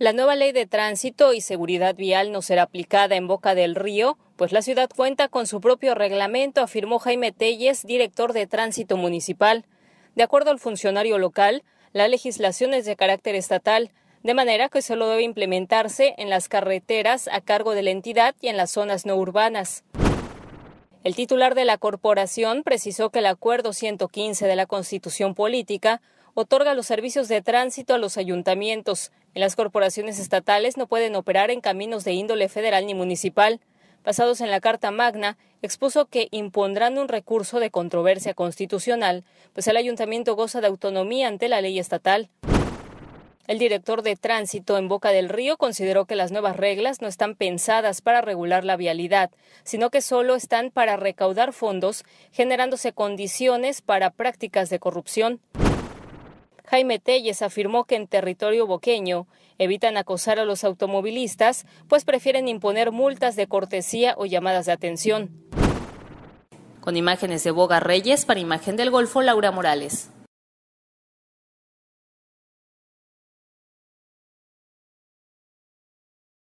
La nueva ley de tránsito y seguridad vial no será aplicada en Boca del Río, pues la ciudad cuenta con su propio reglamento, afirmó Jaime Telles, director de tránsito municipal. De acuerdo al funcionario local, la legislación es de carácter estatal, de manera que solo debe implementarse en las carreteras a cargo de la entidad y en las zonas no urbanas. El titular de la corporación precisó que el Acuerdo 115 de la Constitución Política otorga los servicios de tránsito a los ayuntamientos. En las corporaciones estatales no pueden operar en caminos de índole federal ni municipal. Basados en la Carta Magna, expuso que impondrán un recurso de controversia constitucional, pues el ayuntamiento goza de autonomía ante la ley estatal. El director de tránsito en Boca del Río consideró que las nuevas reglas no están pensadas para regular la vialidad, sino que solo están para recaudar fondos, generándose condiciones para prácticas de corrupción. Jaime Telles afirmó que en territorio boqueño evitan acosar a los automovilistas, pues prefieren imponer multas de cortesía o llamadas de atención. Con imágenes de Boga Reyes para Imagen del Golfo, Laura Morales.